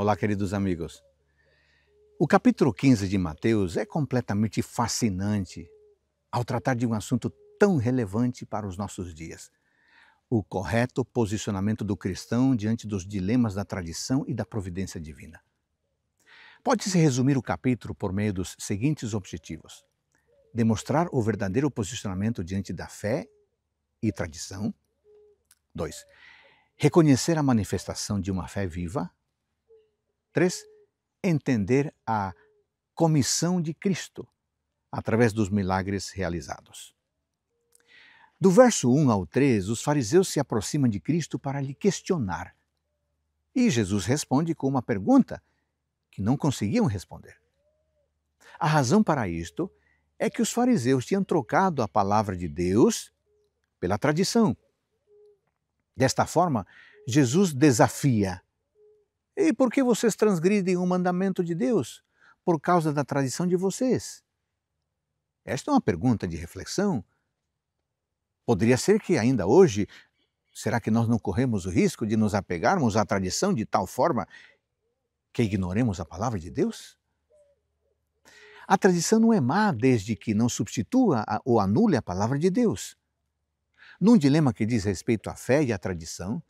Olá, queridos amigos. O capítulo 15 de Mateus é completamente fascinante ao tratar de um assunto tão relevante para os nossos dias. O correto posicionamento do cristão diante dos dilemas da tradição e da providência divina. Pode-se resumir o capítulo por meio dos seguintes objetivos: demonstrar o verdadeiro posicionamento diante da fé e tradição. 2. Reconhecer a manifestação de uma fé viva 3. Entender a comissão de Cristo através dos milagres realizados. Do verso 1 ao 3, os fariseus se aproximam de Cristo para lhe questionar. E Jesus responde com uma pergunta que não conseguiam responder. A razão para isto é que os fariseus tinham trocado a palavra de Deus pela tradição. Desta forma, Jesus desafia e por que vocês transgridem o mandamento de Deus? Por causa da tradição de vocês. Esta é uma pergunta de reflexão. Poderia ser que ainda hoje, será que nós não corremos o risco de nos apegarmos à tradição de tal forma que ignoremos a palavra de Deus? A tradição não é má desde que não substitua ou anule a palavra de Deus. Num dilema que diz respeito à fé e à tradição,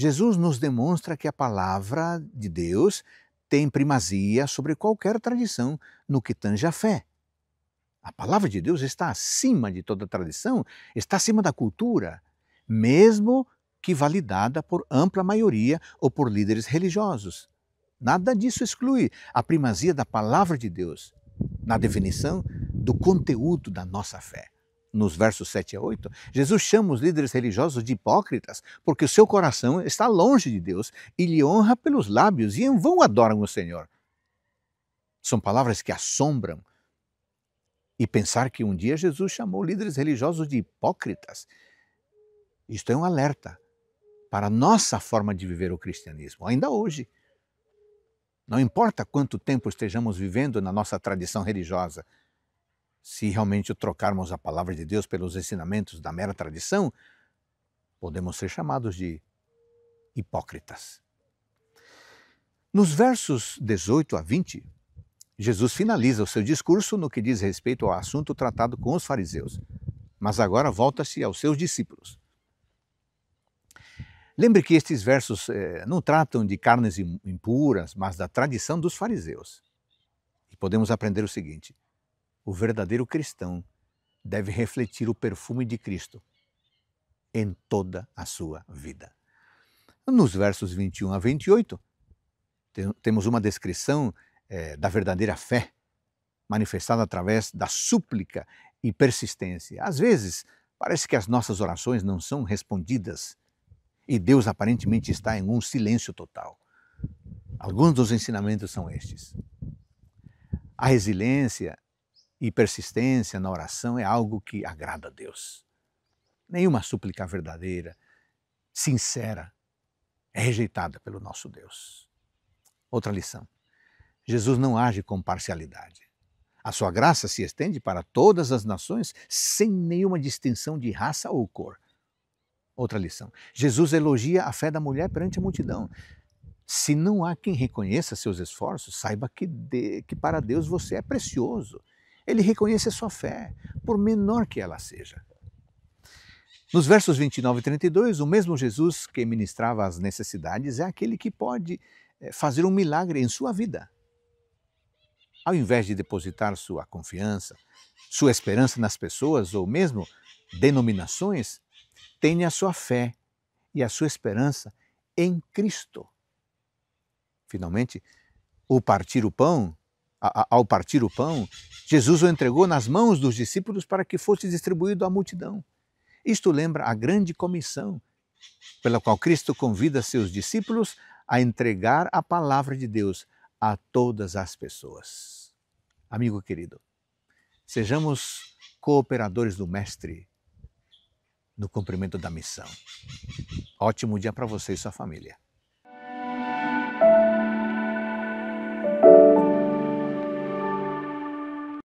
Jesus nos demonstra que a palavra de Deus tem primazia sobre qualquer tradição no que tange a fé. A palavra de Deus está acima de toda tradição, está acima da cultura, mesmo que validada por ampla maioria ou por líderes religiosos. Nada disso exclui a primazia da palavra de Deus na definição do conteúdo da nossa fé nos versos 7 a 8, Jesus chama os líderes religiosos de hipócritas, porque o seu coração está longe de Deus e lhe honra pelos lábios e em vão adoram o Senhor. São palavras que assombram. E pensar que um dia Jesus chamou líderes religiosos de hipócritas, isto é um alerta para a nossa forma de viver o cristianismo, ainda hoje. Não importa quanto tempo estejamos vivendo na nossa tradição religiosa, se realmente trocarmos a palavra de Deus pelos ensinamentos da mera tradição, podemos ser chamados de hipócritas. Nos versos 18 a 20, Jesus finaliza o seu discurso no que diz respeito ao assunto tratado com os fariseus, mas agora volta-se aos seus discípulos. Lembre que estes versos eh, não tratam de carnes impuras, mas da tradição dos fariseus. E podemos aprender o seguinte: o verdadeiro cristão deve refletir o perfume de Cristo em toda a sua vida. Nos versos 21 a 28, temos uma descrição é, da verdadeira fé, manifestada através da súplica e persistência. Às vezes, parece que as nossas orações não são respondidas e Deus aparentemente está em um silêncio total. Alguns dos ensinamentos são estes. A resiliência e persistência na oração é algo que agrada a Deus. Nenhuma súplica verdadeira, sincera, é rejeitada pelo nosso Deus. Outra lição: Jesus não age com parcialidade. A sua graça se estende para todas as nações, sem nenhuma distinção de raça ou cor. Outra lição: Jesus elogia a fé da mulher perante a multidão. Se não há quem reconheça seus esforços, saiba que, de, que para Deus você é precioso ele reconhece a sua fé, por menor que ela seja. Nos versos 29 e 32, o mesmo Jesus que ministrava as necessidades é aquele que pode eh, fazer um milagre em sua vida. Ao invés de depositar sua confiança, sua esperança nas pessoas ou mesmo denominações, tenha a sua fé e a sua esperança em Cristo. Finalmente, o partir o pão ao partir o pão, Jesus o entregou nas mãos dos discípulos para que fosse distribuído à multidão. Isto lembra a grande comissão, pela qual Cristo convida seus discípulos a entregar a palavra de Deus a todas as pessoas. Amigo querido, sejamos cooperadores do Mestre no cumprimento da missão. Ótimo dia para você e sua família.